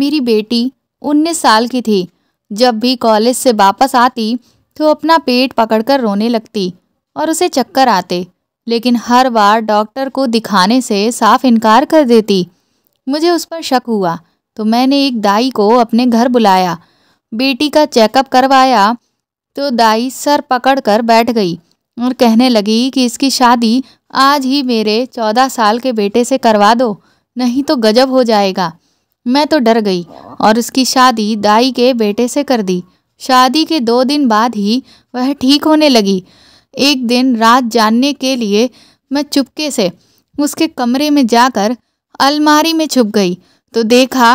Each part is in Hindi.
मेरी बेटी उन्नीस साल की थी जब भी कॉलेज से वापस आती तो अपना पेट पकड़कर रोने लगती और उसे चक्कर आते लेकिन हर बार डॉक्टर को दिखाने से साफ इनकार कर देती मुझे उस पर शक हुआ तो मैंने एक दाई को अपने घर बुलाया बेटी का चेकअप करवाया तो दाई सर पकड़कर बैठ गई और कहने लगी कि इसकी शादी आज ही मेरे चौदह साल के बेटे से करवा दो नहीं तो गजब हो जाएगा मैं तो डर गई और उसकी शादी दाई के बेटे से कर दी शादी के दो दिन बाद ही वह ठीक होने लगी एक दिन रात जानने के लिए मैं चुपके से उसके कमरे में जाकर अलमारी में छुप गई तो देखा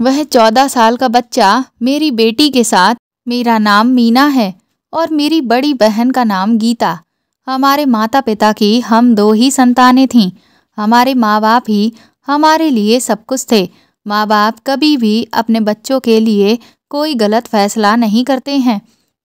वह चौदह साल का बच्चा मेरी बेटी के साथ मेरा नाम मीना है और मेरी बड़ी बहन का नाम गीता हमारे माता पिता की हम दो ही संतानें थीं हमारे माँ बाप ही हमारे लिए सब कुछ थे माँ बाप कभी भी अपने बच्चों के लिए कोई गलत फैसला नहीं करते हैं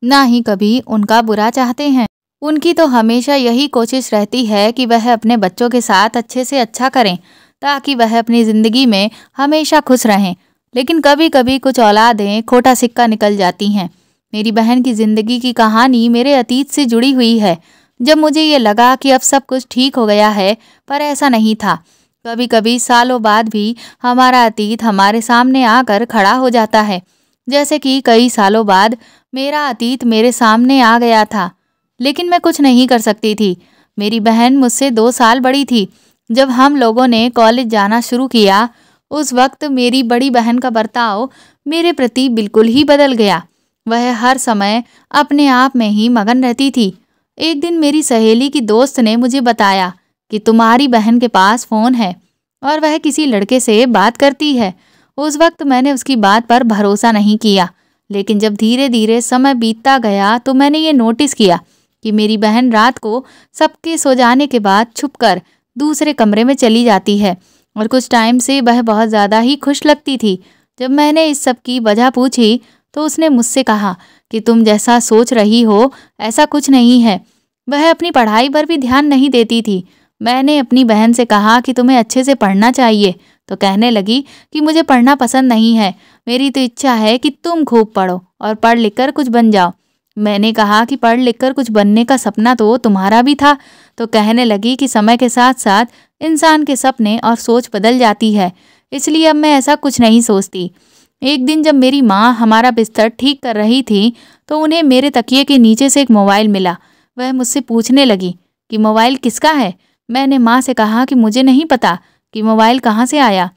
ना ही कभी उनका बुरा चाहते हैं उनकी तो हमेशा यही कोशिश रहती है कि वह अपने बच्चों के साथ अच्छे से अच्छा करें ताकि वह अपनी ज़िंदगी में हमेशा खुश रहें लेकिन कभी कभी कुछ औलादें खोटा सिक्का निकल जाती हैं मेरी बहन की ज़िंदगी की कहानी मेरे अतीत से जुड़ी हुई है जब मुझे ये लगा कि अब सब कुछ ठीक हो गया है पर ऐसा नहीं था कभी कभी सालों बाद भी हमारा अतीत हमारे सामने आकर खड़ा हो जाता है जैसे कि कई सालों बाद मेरा अतीत मेरे सामने आ गया था लेकिन मैं कुछ नहीं कर सकती थी मेरी बहन मुझसे दो साल बड़ी थी जब हम लोगों ने कॉलेज जाना शुरू किया उस वक्त मेरी बड़ी बहन का बर्ताव मेरे प्रति बिल्कुल ही बदल गया वह हर समय अपने आप में ही मगन रहती थी एक दिन मेरी सहेली की दोस्त ने मुझे बताया कि तुम्हारी बहन के पास फ़ोन है और वह किसी लड़के से बात करती है उस वक्त मैंने उसकी बात पर भरोसा नहीं किया लेकिन जब धीरे धीरे समय बीतता गया तो मैंने ये नोटिस किया कि मेरी बहन रात को सबके सो जाने के बाद छुपकर दूसरे कमरे में चली जाती है और कुछ टाइम से वह बहुत ज़्यादा ही खुश लगती थी जब मैंने इस सब की वजह पूछी तो उसने मुझसे कहा कि तुम जैसा सोच रही हो ऐसा कुछ नहीं है वह अपनी पढ़ाई पर भी ध्यान नहीं देती थी मैंने अपनी बहन से कहा कि तुम्हें अच्छे से पढ़ना चाहिए तो कहने लगी कि मुझे पढ़ना पसंद नहीं है मेरी तो इच्छा है कि तुम खूब पढ़ो और पढ़ लिख कर कुछ बन जाओ मैंने कहा कि पढ़ लिख कर कुछ बनने का सपना तो तुम्हारा भी था तो कहने लगी कि समय के साथ साथ इंसान के सपने और सोच बदल जाती है इसलिए अब मैं ऐसा कुछ नहीं सोचती एक दिन जब मेरी माँ हमारा बिस्तर ठीक कर रही थी तो उन्हें मेरे तकिए के नीचे से एक मोबाइल मिला वह मुझसे पूछने लगी कि मोबाइल किसका है मैंने माँ से कहा कि मुझे नहीं पता कि मोबाइल कहाँ से आया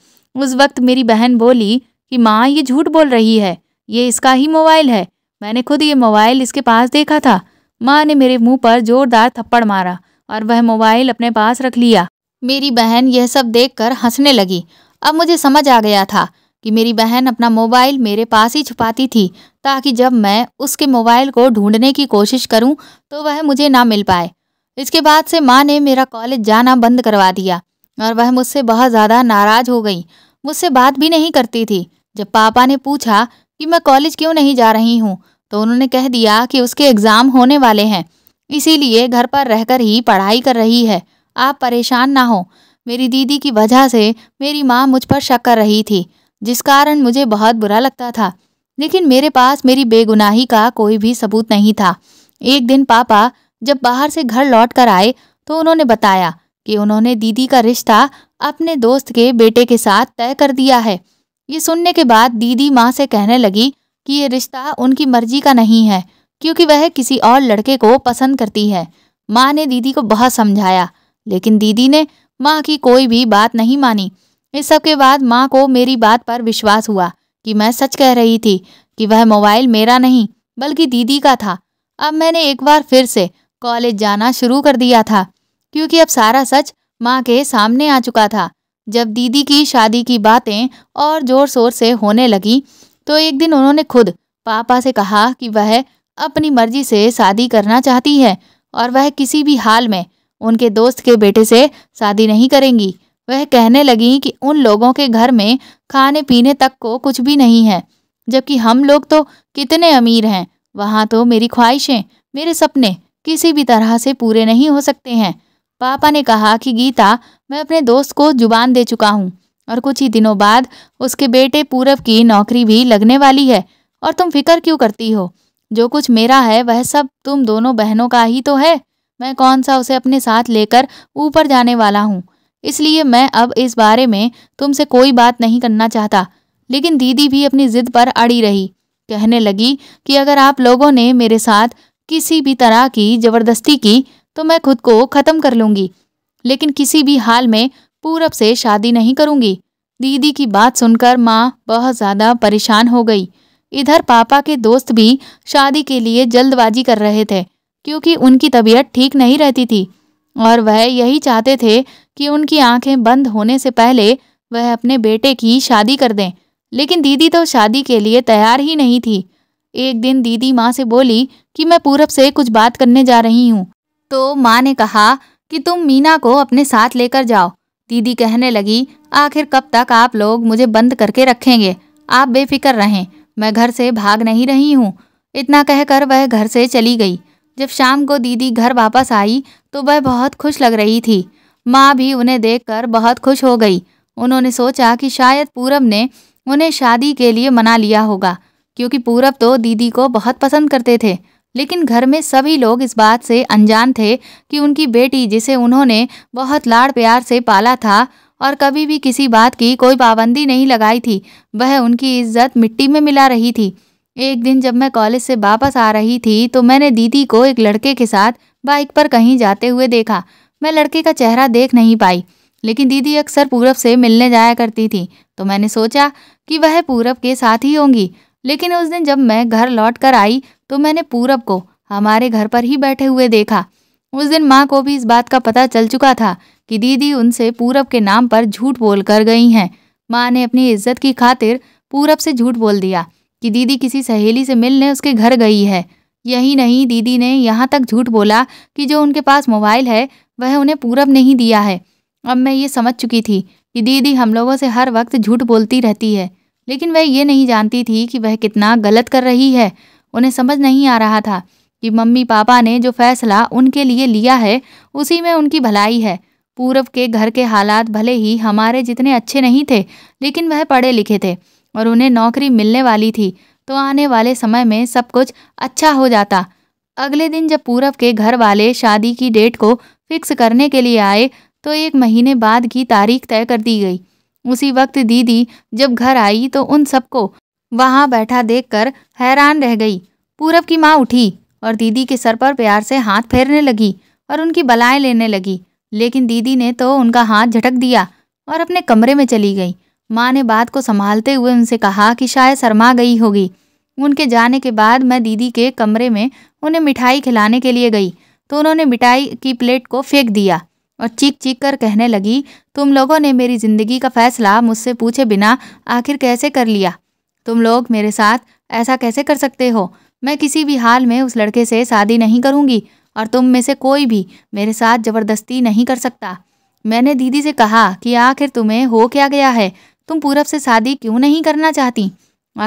उस वक्त मेरी बहन बोली कि माँ ये झूठ बोल रही है ये इसका ही मोबाइल है मैंने खुद ये मोबाइल इसके पास देखा था माँ ने मेरे मुंह पर जोरदार थप्पड़ मारा और वह मोबाइल अपने पास रख लिया मेरी बहन यह सब देखकर हंसने लगी अब मुझे समझ आ गया था कि मेरी बहन अपना मोबाइल मेरे पास ही छुपाती थी ताकि जब मैं उसके मोबाइल को ढूंढने की कोशिश करूं तो वह मुझे ना मिल पाए इसके बाद से माँ ने मेरा कॉलेज जाना बंद करवा दिया और वह मुझसे बहुत ज़्यादा नाराज़ हो गई मुझसे बात भी नहीं करती थी जब पापा ने पूछा कि मैं कॉलेज क्यों नहीं जा रही हूँ तो उन्होंने कह दिया कि उसके एग्ज़ाम होने वाले हैं इसीलिए घर पर रहकर ही पढ़ाई कर रही है आप परेशान ना हो मेरी दीदी की वजह से मेरी माँ मुझ पर शक कर रही थी जिस कारण मुझे बहुत बुरा लगता था लेकिन मेरे पास मेरी बेगुनाही का कोई भी सबूत नहीं था एक दिन पापा जब बाहर से घर लौट कर आए तो उन्होंने बताया कि उन्होंने दीदी का रिश्ता अपने दोस्त के बेटे के साथ तय कर दिया है ये सुनने के बाद दीदी माँ से कहने लगी कि ये रिश्ता उनकी मर्जी का नहीं है क्योंकि वह किसी और लड़के को पसंद करती है माँ ने दीदी को बहुत समझाया लेकिन दीदी ने माँ की कोई भी बात नहीं मानी इस सब के बाद माँ को मेरी बात पर विश्वास हुआ कि मैं सच कह रही थी कि वह मोबाइल मेरा नहीं बल्कि दीदी का था अब मैंने एक बार फिर से कॉलेज जाना शुरू कर दिया था क्योंकि अब सारा सच माँ के सामने आ चुका था जब दीदी की शादी की बातें और ज़ोर शोर से होने लगी तो एक दिन उन्होंने खुद पापा से कहा कि वह अपनी मर्जी से शादी करना चाहती है और वह किसी भी हाल में उनके दोस्त के बेटे से शादी नहीं करेंगी वह कहने लगी कि उन लोगों के घर में खाने पीने तक को कुछ भी नहीं है जबकि हम लोग तो कितने अमीर हैं वहाँ तो मेरी ख्वाहिशें मेरे सपने किसी भी तरह से पूरे नहीं हो सकते हैं पापा ने कहा कि गीता मैं अपने दोस्त को जुबान दे चुका हूँ और कुछ ही दिनों बाद उसके बेटे पूरब की नौकरी भी लगने वाली है और तुम फिक्र क्यों करती हो जो कुछ मेरा है वह सब तुम दोनों बहनों का ही तो है मैं कौन सा उसे अपने साथ लेकर ऊपर जाने वाला हूँ इसलिए मैं अब इस बारे में तुमसे कोई बात नहीं करना चाहता लेकिन दीदी भी अपनी जिद पर अड़ी रही कहने लगी कि अगर आप लोगों ने मेरे साथ किसी भी तरह की ज़बरदस्ती की तो मैं खुद को ख़त्म कर लूँगी लेकिन किसी भी हाल में पूरब से शादी नहीं करूँगी दीदी की बात सुनकर माँ बहुत ज़्यादा परेशान हो गई इधर पापा के दोस्त भी शादी के लिए जल्दबाजी कर रहे थे क्योंकि उनकी तबीयत ठीक नहीं रहती थी और वह यही चाहते थे कि उनकी आंखें बंद होने से पहले वह अपने बेटे की शादी कर दें लेकिन दीदी तो शादी के लिए तैयार ही नहीं थी एक दिन दीदी माँ से बोली कि मैं पूरब से कुछ बात करने जा रही हूँ तो माँ ने कहा कि तुम मीना को अपने साथ लेकर जाओ दीदी कहने लगी आखिर कब तक आप लोग मुझे बंद करके रखेंगे आप बेफिक्र रहें मैं घर से भाग नहीं रही हूँ इतना कहकर वह घर से चली गई जब शाम को दीदी घर वापस आई तो वह बहुत खुश लग रही थी माँ भी उन्हें देखकर बहुत खुश हो गई उन्होंने सोचा कि शायद पूरब ने उन्हें शादी के लिए मना लिया होगा क्योंकि पूरब तो दीदी को बहुत पसंद करते थे लेकिन घर में सभी लोग इस बात से अनजान थे कि उनकी बेटी जिसे उन्होंने बहुत लाड़ प्यार से पाला था और कभी भी किसी बात की कोई पाबंदी नहीं लगाई थी वह उनकी इज्जत मिट्टी में मिला रही थी एक दिन जब मैं कॉलेज से वापस आ रही थी तो मैंने दीदी को एक लड़के के साथ बाइक पर कहीं जाते हुए देखा मैं लड़के का चेहरा देख नहीं पाई लेकिन दीदी अक्सर पूरब से मिलने जाया करती थी तो मैंने सोचा कि वह पूरब के साथ ही होंगी लेकिन उस दिन जब मैं घर लौट कर आई तो मैंने पूरब को हमारे घर पर ही बैठे हुए देखा उस दिन माँ को भी इस बात का पता चल चुका था कि दीदी उनसे पूरब के नाम पर झूठ बोल कर गई हैं माँ ने अपनी इज्जत की खातिर पूरब से झूठ बोल दिया कि दीदी किसी सहेली से मिलने उसके घर गई है यही नहीं दीदी ने यहाँ तक झूठ बोला कि जो उनके पास मोबाइल है वह उन्हें पूरब ने ही दिया है अब मैं ये समझ चुकी थी कि दीदी हम लोगों से हर वक्त झूठ बोलती रहती है लेकिन वह ये नहीं जानती थी कि वह कितना गलत कर रही है उन्हें समझ नहीं आ रहा था कि मम्मी पापा ने जो फैसला उनके लिए लिया है उसी में उनकी भलाई है पूरब के घर के हालात भले ही हमारे जितने अच्छे नहीं थे लेकिन वह पढ़े लिखे थे और उन्हें नौकरी मिलने वाली थी तो आने वाले समय में सब कुछ अच्छा हो जाता अगले दिन जब पूरब के घर वाले शादी की डेट को फिक्स करने के लिए आए तो एक महीने बाद की तारीख तय कर दी गई उसी वक्त दीदी जब घर आई तो उन सबको वहाँ बैठा देखकर हैरान रह गई पूरब की माँ उठी और दीदी के सर पर प्यार से हाथ फेरने लगी और उनकी बलाएं लेने लगी लेकिन दीदी ने तो उनका हाथ झटक दिया और अपने कमरे में चली गई माँ ने बात को संभालते हुए उनसे कहा कि शायद शर्मा गई होगी उनके जाने के बाद मैं दीदी के कमरे में उन्हें मिठाई खिलाने के लिए गई तो उन्होंने मिठाई की प्लेट को फेंक दिया और चीख चीख कर कहने लगी तुम लोगों ने मेरी ज़िंदगी का फैसला मुझसे पूछे बिना आखिर कैसे कर लिया तुम लोग मेरे साथ ऐसा कैसे कर सकते हो मैं किसी भी हाल में उस लड़के से शादी नहीं करूँगी और तुम में से कोई भी मेरे साथ ज़बरदस्ती नहीं कर सकता मैंने दीदी से कहा कि आखिर तुम्हें हो क्या गया है तुम पूरब से शादी क्यों नहीं करना चाहती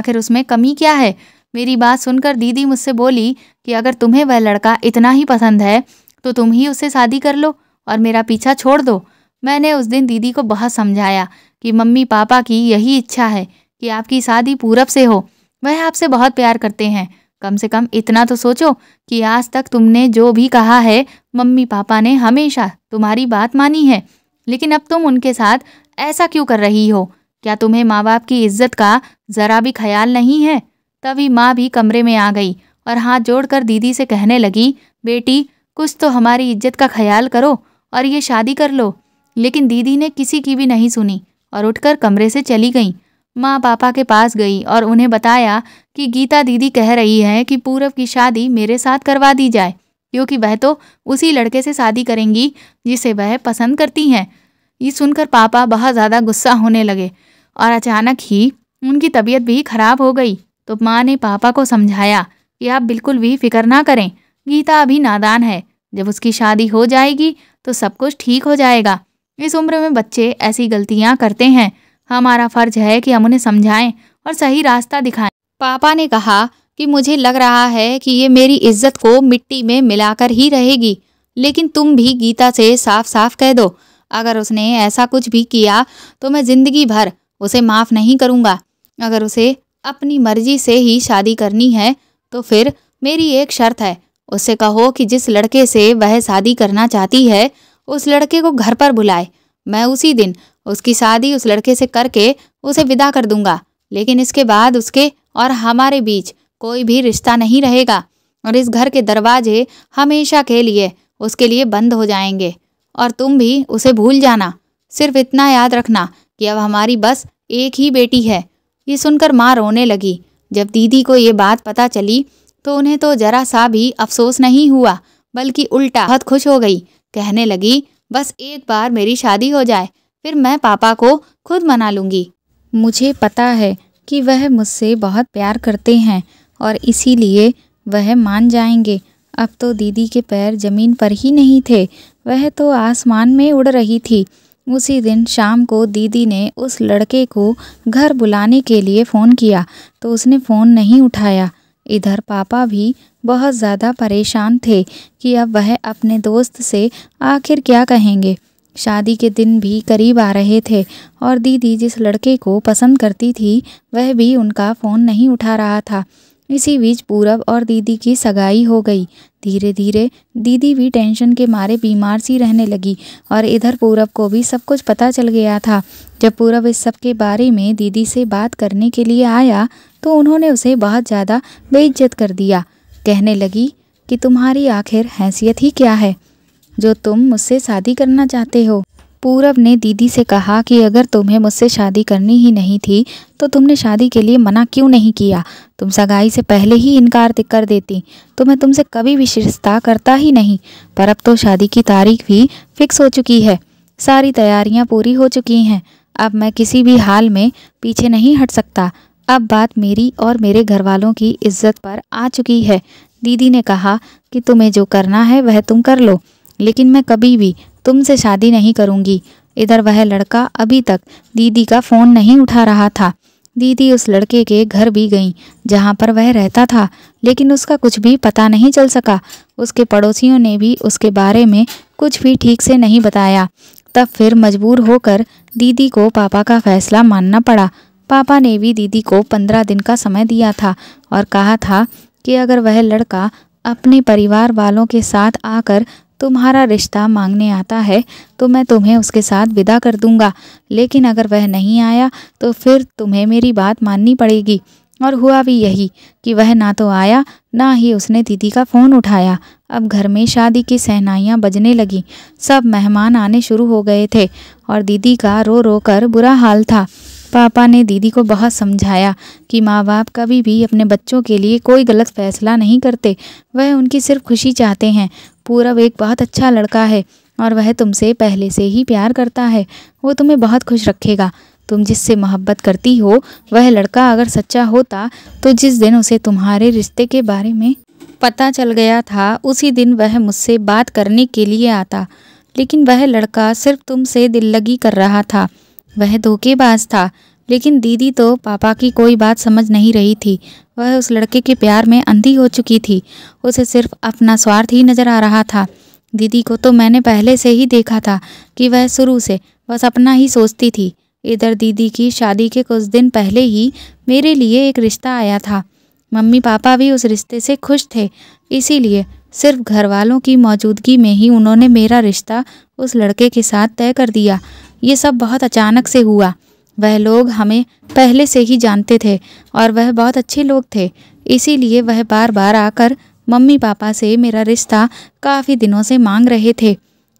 आखिर उसमें कमी क्या है मेरी बात सुनकर दीदी मुझसे बोली कि अगर तुम्हें वह लड़का इतना ही पसंद है तो तुम ही उससे शादी कर लो और मेरा पीछा छोड़ दो मैंने उस दिन दीदी को बहुत समझाया कि मम्मी पापा की यही इच्छा है कि आपकी शादी पूरब से हो वह आपसे बहुत प्यार करते हैं कम से कम इतना तो सोचो कि आज तक तुमने जो भी कहा है मम्मी पापा ने हमेशा तुम्हारी बात मानी है लेकिन अब तुम उनके साथ ऐसा क्यों कर रही हो क्या तुम्हें माँ बाप की इज्जत का ज़रा भी ख्याल नहीं है तभी माँ भी कमरे में आ गई और हाथ जोड़कर दीदी से कहने लगी बेटी कुछ तो हमारी इज्जत का ख्याल करो और ये शादी कर लो लेकिन दीदी ने किसी की भी नहीं सुनी और उठकर कमरे से चली गई माँ पापा के पास गई और उन्हें बताया कि गीता दीदी कह रही है कि पूरब की शादी मेरे साथ करवा दी जाए क्योंकि वह तो उसी लड़के से शादी करेंगी जिसे वह पसंद करती हैं ये सुनकर पापा बहुत ज़्यादा गुस्सा होने लगे और अचानक ही उनकी तबीयत भी खराब हो गई तो माँ ने पापा को समझाया कि आप बिल्कुल भी फिक्र ना करें गीता अभी नादान है जब उसकी शादी हो जाएगी तो सब कुछ ठीक हो जाएगा इस उम्र में बच्चे ऐसी गलतियाँ करते हैं हमारा फ़र्ज है कि हम उन्हें समझाएं और सही रास्ता दिखाएं पापा ने कहा कि मुझे लग रहा है कि ये मेरी इज्जत को मिट्टी में मिलाकर ही रहेगी लेकिन तुम भी गीता से साफ साफ कह दो अगर उसने ऐसा कुछ भी किया तो मैं ज़िंदगी भर उसे माफ़ नहीं करूँगा अगर उसे अपनी मर्जी से ही शादी करनी है तो फिर मेरी एक शर्त है उससे कहो कि जिस लड़के से वह शादी करना चाहती है उस लड़के को घर पर बुलाए मैं उसी दिन उसकी शादी उस लड़के से करके उसे विदा कर दूंगा लेकिन इसके बाद उसके और हमारे बीच कोई भी रिश्ता नहीं रहेगा और इस घर के दरवाजे हमेशा के लिए उसके लिए बंद हो जाएंगे और तुम भी उसे भूल जाना सिर्फ इतना याद रखना कि अब हमारी बस एक ही बेटी है ये सुनकर माँ रोने लगी जब दीदी को ये बात पता चली तो उन्हें तो जरा सा भी अफसोस नहीं हुआ बल्कि उल्टा बहुत खुश हो गई कहने लगी बस एक बार मेरी शादी हो जाए फिर मैं पापा को खुद मना लूँगी मुझे पता है कि वह मुझसे बहुत प्यार करते हैं और इसीलिए वह मान जाएंगे अब तो दीदी के पैर जमीन पर ही नहीं थे वह तो आसमान में उड़ रही थी उसी दिन शाम को दीदी ने उस लड़के को घर बुलाने के लिए फ़ोन किया तो उसने फ़ोन नहीं उठाया इधर पापा भी बहुत ज़्यादा परेशान थे कि अब वह अपने दोस्त से आखिर क्या कहेंगे शादी के दिन भी करीब आ रहे थे और दीदी जिस लड़के को पसंद करती थी वह भी उनका फ़ोन नहीं उठा रहा था इसी बीच पूरब और दीदी की सगाई हो गई धीरे धीरे दीदी भी टेंशन के मारे बीमार सी रहने लगी और इधर पूरब को भी सब कुछ पता चल गया था जब पूरब इस सब के बारे में दीदी से बात करने के लिए आया तो उन्होंने उसे बहुत ज़्यादा बेइज्जत कर दिया कहने लगी कि तुम्हारी आखिर हैसियत ही क्या है जो तुम मुझसे शादी करना चाहते हो पूरब ने दीदी से कहा कि अगर तुम्हें मुझसे शादी करनी ही नहीं थी तो तुमने शादी के लिए मना क्यों नहीं किया तुम सगाई से पहले ही इनकार कर देती तो मैं तुमसे कभी विशेषता करता ही नहीं पर अब तो शादी की तारीख भी फिक्स हो चुकी है सारी तैयारियां पूरी हो चुकी हैं अब मैं किसी भी हाल में पीछे नहीं हट सकता अब बात मेरी और मेरे घर वालों की इज्जत पर आ चुकी है दीदी ने कहा कि तुम्हें जो करना है वह तुम कर लो लेकिन मैं कभी भी तुमसे शादी नहीं करूँगी इधर वह लड़का अभी तक दीदी का फ़ोन नहीं उठा रहा था दीदी उस लड़के के घर भी गई जहाँ पर वह रहता था लेकिन उसका कुछ भी पता नहीं चल सका उसके पड़ोसियों ने भी उसके बारे में कुछ भी ठीक से नहीं बताया तब फिर मजबूर होकर दीदी को पापा का फैसला मानना पड़ा पापा ने भी दीदी को पंद्रह दिन का समय दिया था और कहा था कि अगर वह लड़का अपने परिवार वालों के साथ आकर तुम्हारा रिश्ता मांगने आता है तो मैं तुम्हें उसके साथ विदा कर दूंगा लेकिन अगर वह नहीं आया तो फिर तुम्हें मेरी बात माननी पड़ेगी और हुआ भी यही कि वह ना तो आया ना ही उसने दीदी का फ़ोन उठाया अब घर में शादी की सहनाइयाँ बजने लगी सब मेहमान आने शुरू हो गए थे और दीदी का रो रो कर बुरा हाल था पापा ने दीदी को बहुत समझाया कि माँ बाप कभी भी अपने बच्चों के लिए कोई गलत फैसला नहीं करते वह उनकी सिर्फ खुशी चाहते हैं पूरब एक बहुत अच्छा लड़का है और वह तुमसे पहले से ही प्यार करता है वो तुम्हें बहुत खुश रखेगा तुम जिससे मोहब्बत करती हो वह लड़का अगर सच्चा होता तो जिस दिन उसे तुम्हारे रिश्ते के बारे में पता चल गया था उसी दिन वह मुझसे बात करने के लिए आता लेकिन वह लड़का सिर्फ तुमसे दिल लगी कर रहा था वह धोखेबाज था लेकिन दीदी तो पापा की कोई बात समझ नहीं रही थी वह उस लड़के के प्यार में अंधी हो चुकी थी उसे सिर्फ अपना स्वार्थ ही नज़र आ रहा था दीदी को तो मैंने पहले से ही देखा था कि वह शुरू से बस अपना ही सोचती थी इधर दीदी की शादी के कुछ दिन पहले ही मेरे लिए एक रिश्ता आया था मम्मी पापा भी उस रिश्ते से खुश थे इसीलिए सिर्फ घर वालों की मौजूदगी में ही उन्होंने मेरा रिश्ता उस लड़के के साथ तय कर दिया ये सब बहुत अचानक से हुआ वह लोग हमें पहले से ही जानते थे और वह बहुत अच्छे लोग थे इसीलिए वह बार बार आकर मम्मी पापा से मेरा रिश्ता काफ़ी दिनों से मांग रहे थे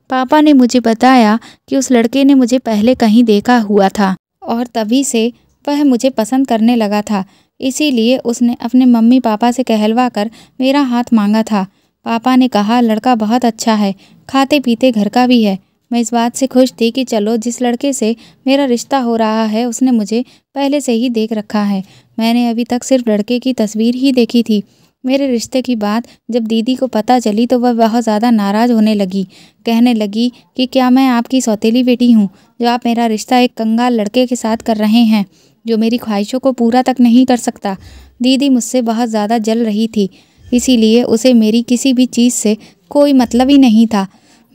पापा ने मुझे बताया कि उस लड़के ने मुझे पहले कहीं देखा हुआ था और तभी से वह मुझे पसंद करने लगा था इसीलिए उसने अपने मम्मी पापा से कहलवा कर मेरा हाथ मांगा था पापा ने कहा लड़का बहुत अच्छा है खाते पीते घर का भी है मैं इस बात से खुश थी कि चलो जिस लड़के से मेरा रिश्ता हो रहा है उसने मुझे पहले से ही देख रखा है मैंने अभी तक सिर्फ लड़के की तस्वीर ही देखी थी मेरे रिश्ते की बात जब दीदी को पता चली तो वह बहुत ज़्यादा नाराज़ होने लगी कहने लगी कि क्या मैं आपकी सौतेली बेटी हूँ जो आप मेरा रिश्ता एक कंगाल लड़के के साथ कर रहे हैं जो मेरी ख्वाहिशों को पूरा तक नहीं कर सकता दीदी मुझसे बहुत ज़्यादा जल रही थी इसीलिए उसे मेरी किसी भी चीज़ से कोई मतलब ही नहीं था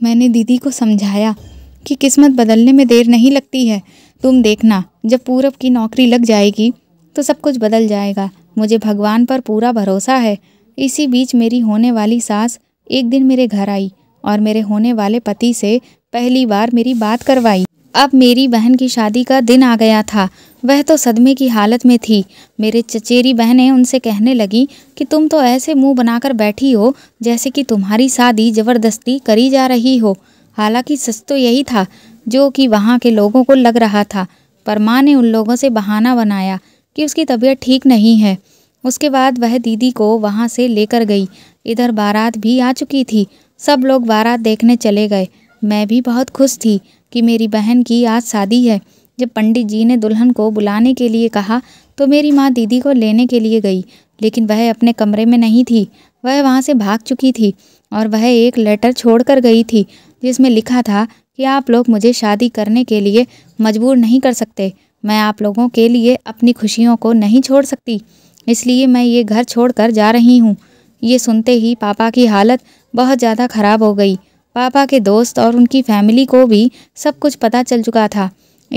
मैंने दीदी को समझाया कि किस्मत बदलने में देर नहीं लगती है तुम देखना जब पूरब की नौकरी लग जाएगी तो सब कुछ बदल जाएगा मुझे भगवान पर पूरा भरोसा है इसी बीच मेरी होने वाली सास एक दिन मेरे घर आई और मेरे होने वाले पति से पहली बार मेरी बात करवाई अब मेरी बहन की शादी का दिन आ गया था वह तो सदमे की हालत में थी मेरे चचेरी बहनें उनसे कहने लगी कि तुम तो ऐसे मुंह बनाकर बैठी हो जैसे कि तुम्हारी शादी ज़बरदस्ती करी जा रही हो हालांकि सच तो यही था जो कि वहाँ के लोगों को लग रहा था पर माँ ने उन लोगों से बहाना बनाया कि उसकी तबीयत ठीक नहीं है उसके बाद वह दीदी को वहाँ से लेकर गई इधर बारात भी आ चुकी थी सब लोग बारात देखने चले गए मैं भी बहुत खुश थी कि मेरी बहन की आज शादी है जब पंडित जी ने दुल्हन को बुलाने के लिए कहा तो मेरी माँ दीदी को लेने के लिए गई लेकिन वह अपने कमरे में नहीं थी वह वहाँ से भाग चुकी थी और वह एक लेटर छोड़कर गई थी जिसमें लिखा था कि आप लोग मुझे शादी करने के लिए मजबूर नहीं कर सकते मैं आप लोगों के लिए अपनी खुशियों को नहीं छोड़ सकती इसलिए मैं ये घर छोड़कर जा रही हूँ ये सुनते ही पापा की हालत बहुत ज़्यादा ख़राब हो गई पापा के दोस्त और उनकी फैमिली को भी सब कुछ पता चल चुका था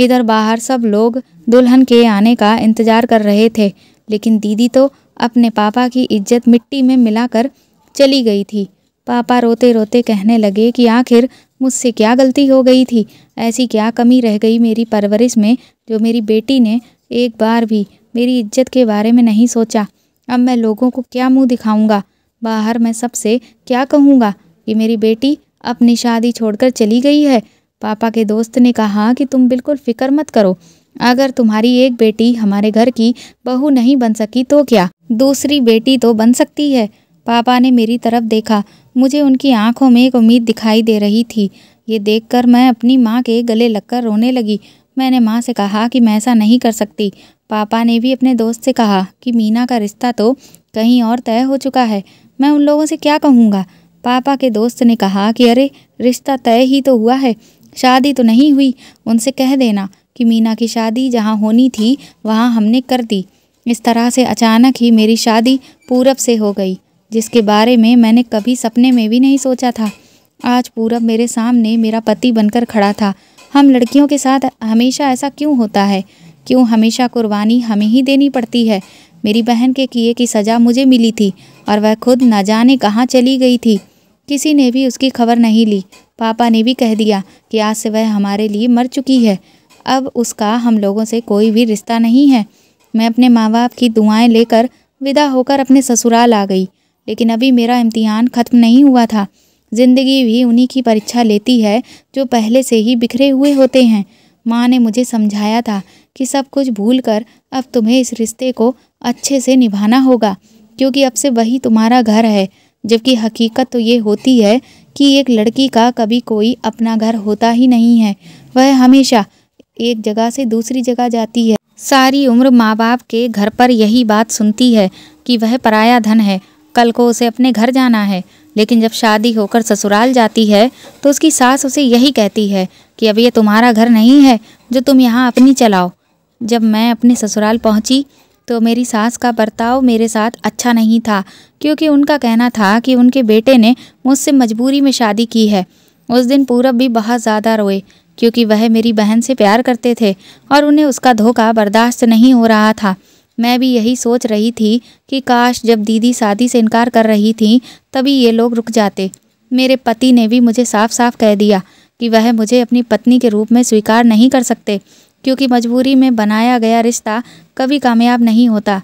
इधर बाहर सब लोग दुल्हन के आने का इंतज़ार कर रहे थे लेकिन दीदी तो अपने पापा की इज्जत मिट्टी में मिलाकर चली गई थी पापा रोते रोते कहने लगे कि आखिर मुझसे क्या गलती हो गई थी ऐसी क्या कमी रह गई मेरी परवरिश में जो मेरी बेटी ने एक बार भी मेरी इज्जत के बारे में नहीं सोचा अब मैं लोगों को क्या मुंह दिखाऊंगा बाहर मैं सबसे क्या कहूँगा कि मेरी बेटी अपनी शादी छोड़कर चली गई है पापा के दोस्त ने कहा कि तुम बिल्कुल फिक्र मत करो अगर तुम्हारी एक बेटी हमारे घर की बहू नहीं बन सकी तो क्या दूसरी बेटी तो बन सकती है पापा ने मेरी तरफ देखा मुझे उनकी आंखों में एक उम्मीद दिखाई दे रही थी ये देखकर मैं अपनी माँ के गले लगकर रोने लगी मैंने माँ से कहा कि मैं ऐसा नहीं कर सकती पापा ने भी अपने दोस्त से कहा कि मीना का रिश्ता तो कहीं और तय हो चुका है मैं उन लोगों से क्या कहूँगा पापा के दोस्त ने कहा कि अरे रिश्ता तय ही तो हुआ है शादी तो नहीं हुई उनसे कह देना कि मीना की शादी जहाँ होनी थी वहाँ हमने कर दी इस तरह से अचानक ही मेरी शादी पूरब से हो गई जिसके बारे में मैंने कभी सपने में भी नहीं सोचा था आज पूरब मेरे सामने मेरा पति बनकर खड़ा था हम लड़कियों के साथ हमेशा ऐसा क्यों होता है क्यों हमेशा कुर्बानी हमें ही देनी पड़ती है मेरी बहन के किए की सज़ा मुझे मिली थी और वह खुद न जाने कहाँ चली गई थी किसी ने भी उसकी खबर नहीं ली पापा ने भी कह दिया कि आज से वह हमारे लिए मर चुकी है अब उसका हम लोगों से कोई भी रिश्ता नहीं है मैं अपने माँ बाप की दुआएं लेकर विदा होकर अपने ससुराल आ गई लेकिन अभी मेरा इम्तिहान ख़त्म नहीं हुआ था ज़िंदगी भी उन्हीं की परीक्षा लेती है जो पहले से ही बिखरे हुए होते हैं माँ ने मुझे समझाया था कि सब कुछ भूल कर अब तुम्हें इस रिश्ते को अच्छे से निभाना होगा क्योंकि अब से वही तुम्हारा घर है जबकि हकीकत तो ये होती है कि एक लड़की का कभी कोई अपना घर होता ही नहीं है वह हमेशा एक जगह से दूसरी जगह जाती है सारी उम्र माँ बाप के घर पर यही बात सुनती है कि वह पराया धन है कल को उसे अपने घर जाना है लेकिन जब शादी होकर ससुराल जाती है तो उसकी सास उसे यही कहती है कि अब यह तुम्हारा घर नहीं है जो तुम यहाँ अपनी चलाओ जब मैं अपने ससुराल पहुँची तो मेरी सास का बर्ताव मेरे साथ अच्छा नहीं था क्योंकि उनका कहना था कि उनके बेटे ने मुझसे मजबूरी में शादी की है उस दिन पूरब भी बहुत ज़्यादा रोए क्योंकि वह मेरी बहन से प्यार करते थे और उन्हें उसका धोखा बर्दाश्त नहीं हो रहा था मैं भी यही सोच रही थी कि काश जब दीदी शादी से इनकार कर रही थी तभी ये लोग रुक जाते मेरे पति ने भी मुझे साफ साफ कह दिया कि वह मुझे अपनी पत्नी के रूप में स्वीकार नहीं कर सकते क्योंकि मजबूरी में बनाया गया रिश्ता कभी कामयाब नहीं होता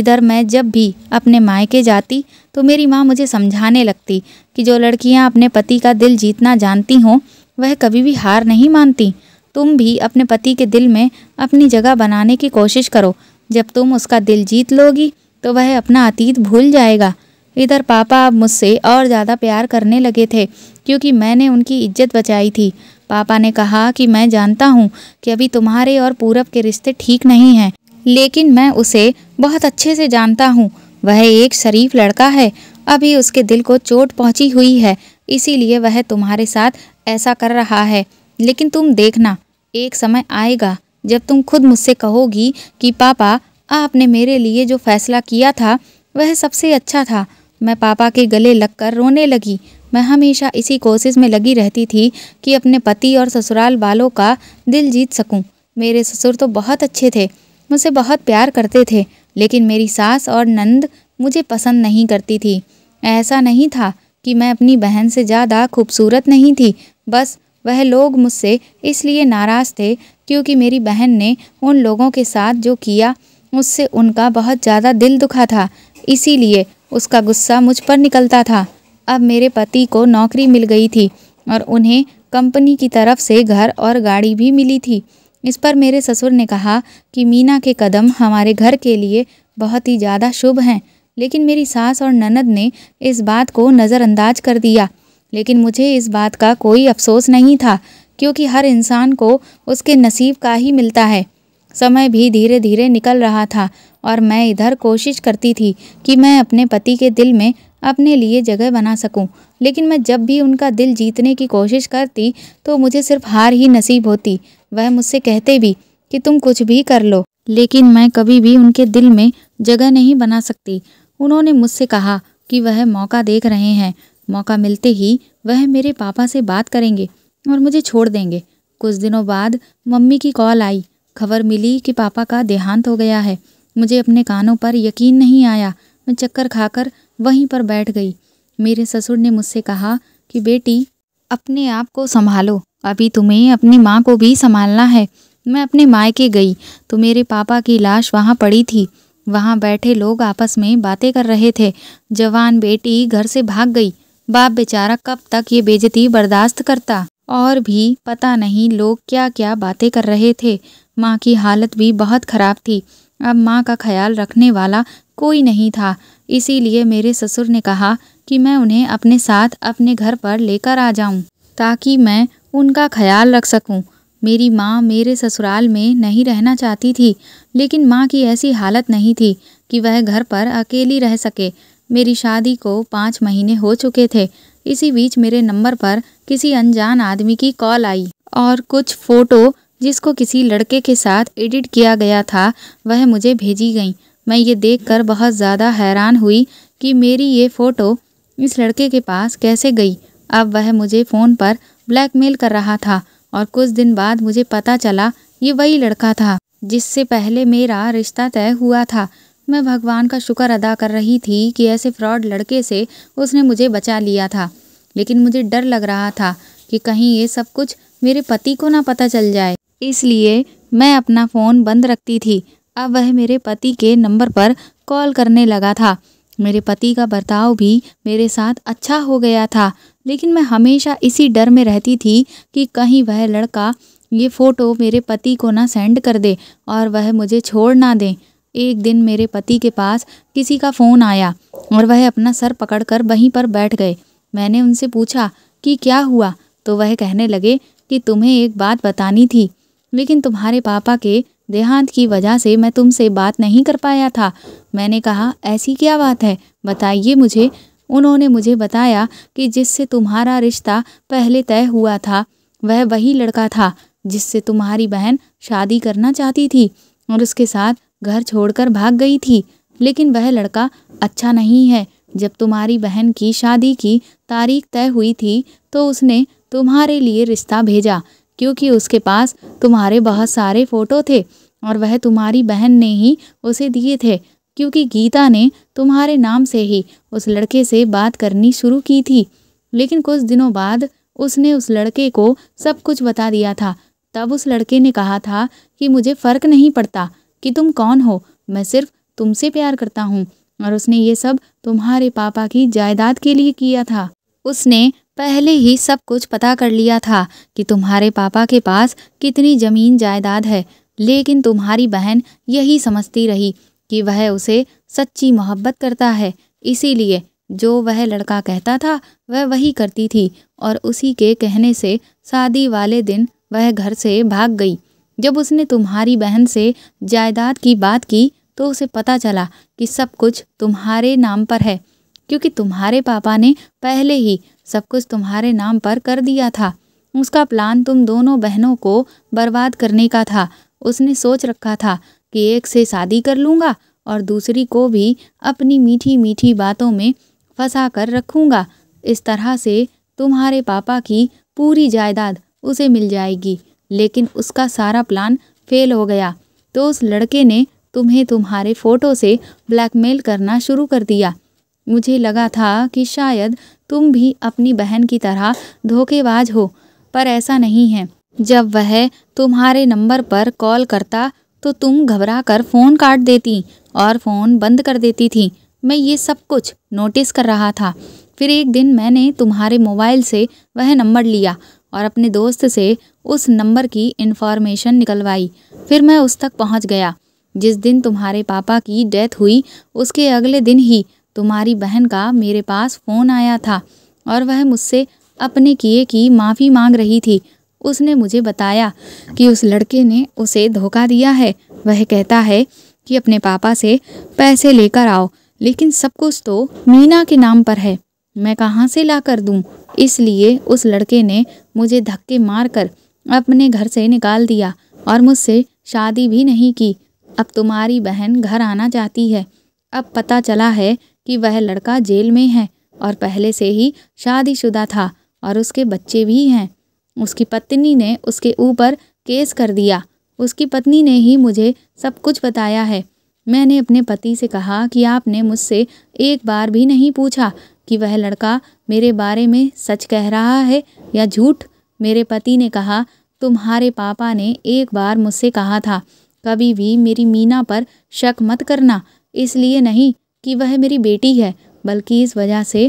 इधर मैं जब भी अपने मायके जाती तो मेरी माँ मुझे समझाने लगती कि जो लड़कियाँ अपने पति का दिल जीतना जानती हों वह कभी भी हार नहीं मानती तुम भी अपने पति के दिल में अपनी जगह बनाने की कोशिश करो जब तुम उसका दिल जीत लोगी तो वह अपना अतीत भूल जाएगा इधर पापा अब मुझसे और ज़्यादा प्यार करने लगे थे क्योंकि मैंने उनकी इज्जत बचाई थी पापा ने कहा कि मैं जानता हूँ कि अभी तुम्हारे और पूरब के रिश्ते ठीक नहीं हैं लेकिन मैं उसे बहुत अच्छे से जानता हूँ वह एक शरीफ लड़का है अभी उसके दिल को चोट पहुँची हुई है इसीलिए वह तुम्हारे साथ ऐसा कर रहा है लेकिन तुम देखना एक समय आएगा जब तुम खुद मुझसे कहोगी कि पापा आपने मेरे लिए जो फैसला किया था वह सबसे अच्छा था मैं पापा के गले लगकर रोने लगी मैं हमेशा इसी कोशिश में लगी रहती थी कि अपने पति और ससुराल वालों का दिल जीत सकूं। मेरे ससुर तो बहुत अच्छे थे मुझसे बहुत प्यार करते थे लेकिन मेरी सास और नंद मुझे पसंद नहीं करती थी ऐसा नहीं था कि मैं अपनी बहन से ज़्यादा खूबसूरत नहीं थी बस वह लोग मुझसे इसलिए नाराज़ थे क्योंकि मेरी बहन ने उन लोगों के साथ जो किया उससे उनका बहुत ज़्यादा दिल दुखा था इसीलिए उसका गुस्सा मुझ पर निकलता था अब मेरे पति को नौकरी मिल गई थी और उन्हें कंपनी की तरफ से घर और गाड़ी भी मिली थी इस पर मेरे ससुर ने कहा कि मीना के कदम हमारे घर के लिए बहुत ही ज़्यादा शुभ हैं लेकिन मेरी सास और ननद ने इस बात को नज़रअंदाज कर दिया लेकिन मुझे इस बात का कोई अफसोस नहीं था क्योंकि हर इंसान को उसके नसीब का ही मिलता है समय भी धीरे धीरे निकल रहा था और मैं इधर कोशिश करती थी कि मैं अपने पति के दिल में अपने लिए जगह बना सकूं लेकिन मैं जब भी उनका दिल जीतने की कोशिश करती तो मुझे सिर्फ हार ही नसीब होती वह मुझसे कहते भी कि तुम कुछ भी कर लो लेकिन मैं कभी भी उनके दिल में जगह नहीं बना सकती उन्होंने मुझसे कहा कि वह मौका देख रहे हैं मौका मिलते ही वह मेरे पापा से बात करेंगे और मुझे छोड़ देंगे कुछ दिनों बाद मम्मी की कॉल आई खबर मिली कि पापा का देहांत हो गया है मुझे अपने कानों पर यकीन नहीं आया मैं चक्कर खाकर वहीं पर बैठ गई मेरे ससुर ने मुझसे कहा कि बेटी अपने आप को संभालो अभी तुम्हें अपनी माँ को भी संभालना है मैं अपने मायके गई तो मेरे पापा की लाश वहाँ पड़ी थी वहाँ बैठे लोग आपस में बातें कर रहे थे जवान बेटी घर से भाग गई बाप बेचारा कब तक ये बेजती बर्दाश्त करता और भी पता नहीं लोग क्या क्या बातें कर रहे थे माँ की हालत भी बहुत ख़राब थी अब माँ का ख्याल रखने वाला कोई नहीं था इसीलिए मेरे ससुर ने कहा कि मैं उन्हें अपने साथ अपने घर पर लेकर आ जाऊं ताकि मैं उनका ख्याल रख सकूं। मेरी माँ मेरे ससुराल में नहीं रहना चाहती थी लेकिन माँ की ऐसी हालत नहीं थी कि वह घर पर अकेली रह सके मेरी शादी को पाँच महीने हो चुके थे इसी बीच मेरे नंबर पर किसी अनजान आदमी की कॉल आई और कुछ फ़ोटो जिसको किसी लड़के के साथ एडिट किया गया था वह मुझे भेजी गई मैं ये देखकर बहुत ज़्यादा हैरान हुई कि मेरी ये फ़ोटो इस लड़के के पास कैसे गई अब वह मुझे फ़ोन पर ब्लैकमेल कर रहा था और कुछ दिन बाद मुझे पता चला ये वही लड़का था जिससे पहले मेरा रिश्ता तय हुआ था मैं भगवान का शुक्र अदा कर रही थी कि ऐसे फ्रॉड लड़के से उसने मुझे बचा लिया था लेकिन मुझे डर लग रहा था कि कहीं ये सब कुछ मेरे पति को ना पता चल जाए इसलिए मैं अपना फ़ोन बंद रखती थी अब वह मेरे पति के नंबर पर कॉल करने लगा था मेरे पति का बर्ताव भी मेरे साथ अच्छा हो गया था लेकिन मैं हमेशा इसी डर में रहती थी कि कहीं वह लड़का ये फ़ोटो मेरे पति को ना सेंड कर दे और वह मुझे छोड़ ना दे एक दिन मेरे पति के पास किसी का फ़ोन आया और वह अपना सर पकड़कर वहीं पर बैठ गए मैंने उनसे पूछा कि क्या हुआ तो वह कहने लगे कि तुम्हें एक बात बतानी थी लेकिन तुम्हारे पापा के देहांत की वजह से मैं तुमसे बात नहीं कर पाया था मैंने कहा ऐसी क्या बात है बताइए मुझे उन्होंने मुझे बताया कि जिससे तुम्हारा रिश्ता पहले तय हुआ था वह वही लड़का था जिससे तुम्हारी बहन शादी करना चाहती थी और उसके साथ घर छोड़कर भाग गई थी लेकिन वह लड़का अच्छा नहीं है जब तुम्हारी बहन की शादी की तारीख तय हुई थी तो उसने तुम्हारे लिए रिश्ता भेजा क्योंकि उसके पास तुम्हारे बहुत सारे फोटो थे और वह तुम्हारी बहन ने ही उसे दिए थे क्योंकि गीता ने तुम्हारे नाम से ही उस लड़के से बात करनी शुरू की थी लेकिन कुछ दिनों बाद उसने उस लड़के को सब कुछ बता दिया था तब उस लड़के ने कहा था कि मुझे फ़र्क नहीं पड़ता कि तुम कौन हो मैं सिर्फ तुमसे प्यार करता हूँ और उसने ये सब तुम्हारे पापा की जायदाद के लिए किया था उसने पहले ही सब कुछ पता कर लिया था कि तुम्हारे पापा के पास कितनी जमीन जायदाद है लेकिन तुम्हारी बहन यही समझती रही कि वह उसे सच्ची मोहब्बत करता है इसीलिए जो वह लड़का कहता था वह वही करती थी और उसी के कहने से शादी वाले दिन वह घर से भाग गई जब उसने तुम्हारी बहन से जायदाद की बात की तो उसे पता चला कि सब कुछ तुम्हारे नाम पर है क्योंकि तुम्हारे पापा ने पहले ही सब कुछ तुम्हारे नाम पर कर दिया था उसका प्लान तुम दोनों बहनों को बर्बाद करने का था उसने सोच रखा था कि एक से शादी कर लूँगा और दूसरी को भी अपनी मीठी मीठी बातों में फंसा कर रखूँगा इस तरह से तुम्हारे पापा की पूरी जायदाद उसे मिल जाएगी लेकिन उसका सारा प्लान फेल हो गया तो उस लड़के ने तुम्हें तुम्हारे फ़ोटो से ब्लैकमेल करना शुरू कर दिया मुझे लगा था कि शायद तुम भी अपनी बहन की तरह धोखेबाज हो पर ऐसा नहीं है जब वह तुम्हारे नंबर पर कॉल करता तो तुम घबरा कर फ़ोन काट देती और फ़ोन बंद कर देती थी मैं ये सब कुछ नोटिस कर रहा था फिर एक दिन मैंने तुम्हारे मोबाइल से वह नंबर लिया और अपने दोस्त से उस नंबर की इन्फॉर्मेशन निकलवाई फिर मैं उस तक पहुंच गया जिस दिन तुम्हारे पापा की डेथ हुई उसके अगले दिन ही तुम्हारी बहन का मेरे पास फ़ोन आया था और वह मुझसे अपने किए की माफ़ी मांग रही थी उसने मुझे बताया कि उस लड़के ने उसे धोखा दिया है वह कहता है कि अपने पापा से पैसे लेकर आओ लेकिन सब कुछ तो मीना के नाम पर है मैं कहाँ से ला कर दूँ इसलिए उस लड़के ने मुझे धक्के मार कर अपने घर से निकाल दिया और मुझसे शादी भी नहीं की अब तुम्हारी बहन घर आना चाहती है अब पता चला है कि वह लड़का जेल में है और पहले से ही शादीशुदा था और उसके बच्चे भी हैं उसकी पत्नी ने उसके ऊपर केस कर दिया उसकी पत्नी ने ही मुझे सब कुछ बताया है मैंने अपने पति से कहा कि आपने मुझसे एक बार भी नहीं पूछा कि वह लड़का मेरे बारे में सच कह रहा है या झूठ मेरे पति ने कहा तुम्हारे पापा ने एक बार मुझसे कहा था कभी भी मेरी मीना पर शक मत करना इसलिए नहीं कि वह मेरी बेटी है बल्कि इस वजह से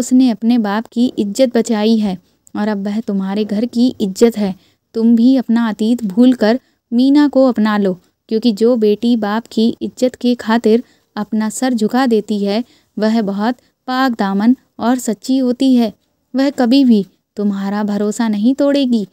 उसने अपने बाप की इज्जत बचाई है और अब वह तुम्हारे घर की इज्जत है तुम भी अपना अतीत भूल कर मीना को अपना लो क्योंकि जो बेटी बाप की इज्जत के खातिर अपना सर झुका देती है वह बहुत पाक दामन और सच्ची होती है वह कभी भी तुम्हारा भरोसा नहीं तोड़ेगी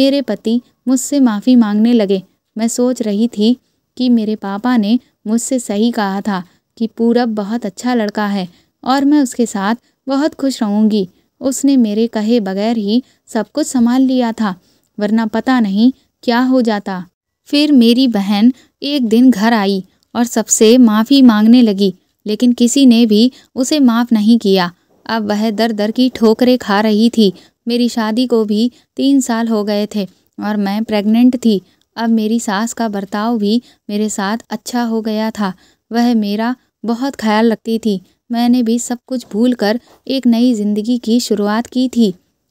मेरे पति मुझसे माफ़ी मांगने लगे मैं सोच रही थी कि मेरे पापा ने मुझसे सही कहा था कि पूरब बहुत अच्छा लड़का है और मैं उसके साथ बहुत खुश रहूँगी उसने मेरे कहे बगैर ही सब कुछ संभाल लिया था वरना पता नहीं क्या हो जाता फिर मेरी बहन एक दिन घर आई और सबसे माफ़ी मांगने लगी लेकिन किसी ने भी उसे माफ़ नहीं किया अब वह दर दर की ठोकरें खा रही थी मेरी शादी को भी तीन साल हो गए थे और मैं प्रेग्नेंट थी अब मेरी सास का बर्ताव भी मेरे साथ अच्छा हो गया था वह मेरा बहुत ख्याल रखती थी मैंने भी सब कुछ भूल कर एक नई ज़िंदगी की शुरुआत की थी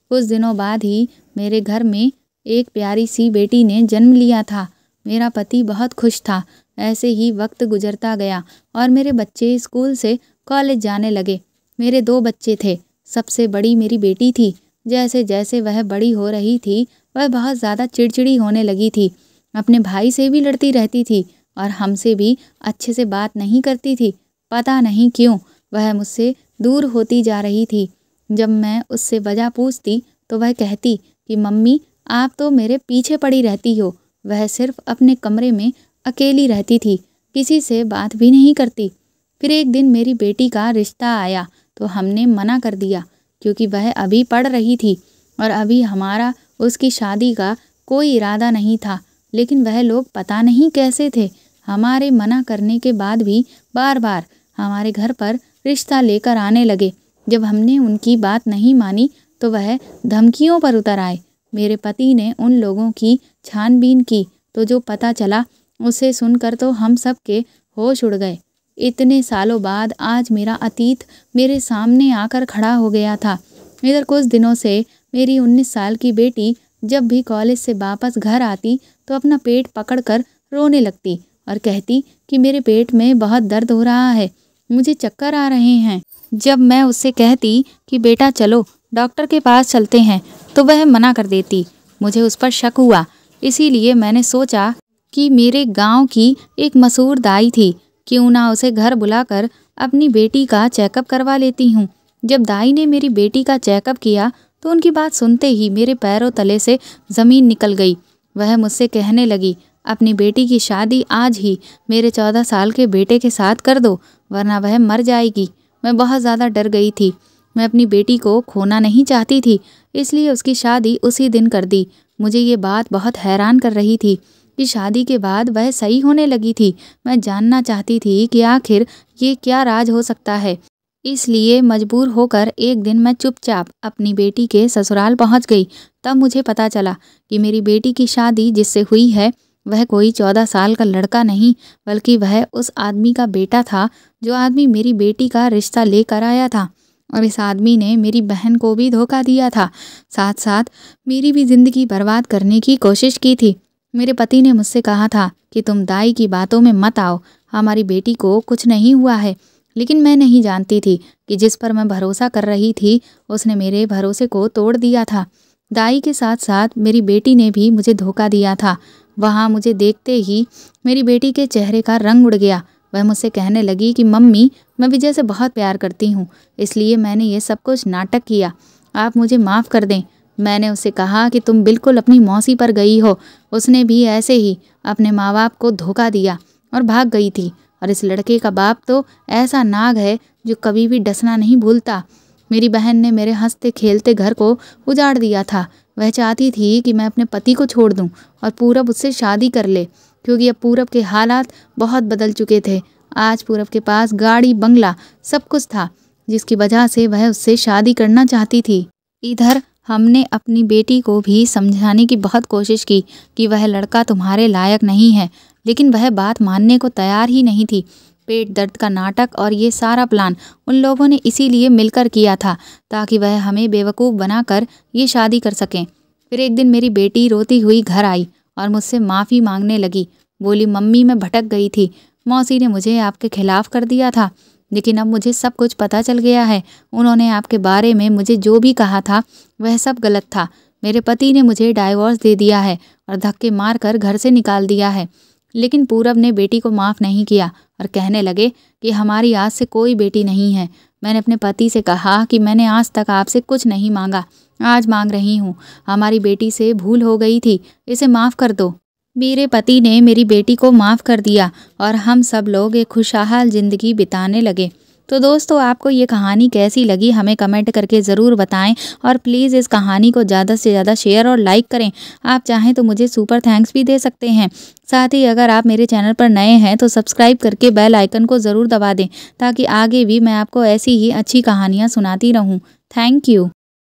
कुछ दिनों बाद ही मेरे घर में एक प्यारी सी बेटी ने जन्म लिया था मेरा पति बहुत खुश था ऐसे ही वक्त गुजरता गया और मेरे बच्चे स्कूल से कॉलेज जाने लगे मेरे दो बच्चे थे सबसे बड़ी मेरी बेटी थी जैसे जैसे वह बड़ी हो रही थी वह बहुत ज़्यादा चिड़चिड़ी होने लगी थी अपने भाई से भी लड़ती रहती थी और हमसे भी अच्छे से बात नहीं करती थी पता नहीं क्यों वह मुझसे दूर होती जा रही थी जब मैं उससे वजह पूछती तो वह कहती कि मम्मी आप तो मेरे पीछे पड़ी रहती हो वह सिर्फ अपने कमरे में अकेली रहती थी किसी से बात भी नहीं करती फिर एक दिन मेरी बेटी का रिश्ता आया तो हमने मना कर दिया क्योंकि वह अभी पढ़ रही थी और अभी हमारा उसकी शादी का कोई इरादा नहीं था लेकिन वह लोग पता नहीं कैसे थे हमारे मना करने के बाद भी बार बार हमारे घर पर रिश्ता लेकर आने लगे जब हमने उनकी बात नहीं मानी तो वह धमकियों पर उतर आए मेरे पति ने उन लोगों की छानबीन की तो जो पता चला उसे सुनकर तो हम सब के होश उड़ गए इतने सालों बाद आज मेरा अतीत मेरे सामने आकर खड़ा हो गया था इधर कुछ दिनों से मेरी उन्नीस साल की बेटी जब भी कॉलेज से वापस घर आती तो अपना पेट पकड़कर रोने लगती और कहती कि मेरे पेट में बहुत दर्द हो रहा है मुझे चक्कर आ रहे हैं जब मैं उससे कहती कि बेटा चलो डॉक्टर के पास चलते हैं तो वह मना कर देती मुझे उस पर शक हुआ इसीलिए मैंने सोचा कि मेरे गांव की एक मशहूर दाई थी क्यों ना उसे घर बुलाकर अपनी बेटी का चेकअप करवा लेती हूँ जब दाई ने मेरी बेटी का चेकअप किया तो उनकी बात सुनते ही मेरे पैरों तले से ज़मीन निकल गई वह मुझसे कहने लगी अपनी बेटी की शादी आज ही मेरे चौदह साल के बेटे के साथ कर दो वरना वह मर जाएगी मैं बहुत ज़्यादा डर गई थी मैं अपनी बेटी को खोना नहीं चाहती थी इसलिए उसकी शादी उसी दिन कर दी मुझे ये बात बहुत हैरान कर रही थी कि शादी के बाद वह सही होने लगी थी मैं जानना चाहती थी कि आखिर ये क्या राज हो सकता है इसलिए मजबूर होकर एक दिन मैं चुपचाप अपनी बेटी के ससुराल पहुंच गई तब मुझे पता चला कि मेरी बेटी की शादी जिससे हुई है वह कोई चौदह साल का लड़का नहीं बल्कि वह उस आदमी का बेटा था जो आदमी मेरी बेटी का रिश्ता लेकर आया था और इस आदमी ने मेरी बहन को भी धोखा दिया था साथ साथ मेरी भी ज़िंदगी बर्बाद करने की कोशिश की थी मेरे पति ने मुझसे कहा था कि तुम दाई की बातों में मत आओ हमारी बेटी को कुछ नहीं हुआ है लेकिन मैं नहीं जानती थी कि जिस पर मैं भरोसा कर रही थी उसने मेरे भरोसे को तोड़ दिया था दाई के साथ साथ मेरी बेटी ने भी मुझे धोखा दिया था वहाँ मुझे देखते ही मेरी बेटी के चेहरे का रंग उड़ गया वह मुझसे कहने लगी कि मम्मी मैं विजय से बहुत प्यार करती हूँ इसलिए मैंने ये सब कुछ नाटक किया आप मुझे माफ़ कर दें मैंने उसे कहा कि तुम बिल्कुल अपनी मौसी पर गई हो उसने भी ऐसे ही अपने माँ बाप को धोखा दिया और भाग गई थी और इस लड़के का बाप तो ऐसा नाग है जो कभी भी डसना नहीं भूलता मेरी बहन ने मेरे हंसते खेलते घर को उजाड़ दिया था वह चाहती थी कि मैं अपने पति को छोड़ दूं और पूरब उससे शादी कर ले क्योंकि अब पूरब के हालात बहुत बदल चुके थे आज पूरब के पास गाड़ी बंगला सब कुछ था जिसकी वजह से वह उससे शादी करना चाहती थी इधर हमने अपनी बेटी को भी समझाने की बहुत कोशिश की कि वह लड़का तुम्हारे लायक नहीं है लेकिन वह बात मानने को तैयार ही नहीं थी पेट दर्द का नाटक और ये सारा प्लान उन लोगों ने इसीलिए मिलकर किया था ताकि वह हमें बेवकूफ़ बनाकर ये शादी कर सकें फिर एक दिन मेरी बेटी रोती हुई घर आई और मुझसे माफ़ी मांगने लगी बोली मम्मी मैं भटक गई थी मौसी ने मुझे आपके खिलाफ कर दिया था लेकिन अब मुझे सब कुछ पता चल गया है उन्होंने आपके बारे में मुझे जो भी कहा था वह सब गलत था मेरे पति ने मुझे डाइवोर्स दे दिया है और धक्के मार कर घर से निकाल दिया है लेकिन पूरब ने बेटी को माफ़ नहीं किया और कहने लगे कि हमारी आज से कोई बेटी नहीं है मैंने अपने पति से कहा कि मैंने आज तक आपसे कुछ नहीं मांगा आज मांग रही हूँ हमारी बेटी से भूल हो गई थी इसे माफ़ कर दो मेरे पति ने मेरी बेटी को माफ़ कर दिया और हम सब लोग एक खुशहाल ज़िंदगी बिताने लगे तो दोस्तों आपको ये कहानी कैसी लगी हमें कमेंट करके ज़रूर बताएं और प्लीज़ इस कहानी को ज़्यादा से ज़्यादा शेयर और लाइक करें आप चाहें तो मुझे सुपर थैंक्स भी दे सकते हैं साथ ही अगर आप मेरे चैनल पर नए हैं तो सब्सक्राइब करके बेल आइकन को ज़रूर दबा दें ताकि आगे भी मैं आपको ऐसी ही अच्छी कहानियाँ सुनाती रहूँ थैंक यू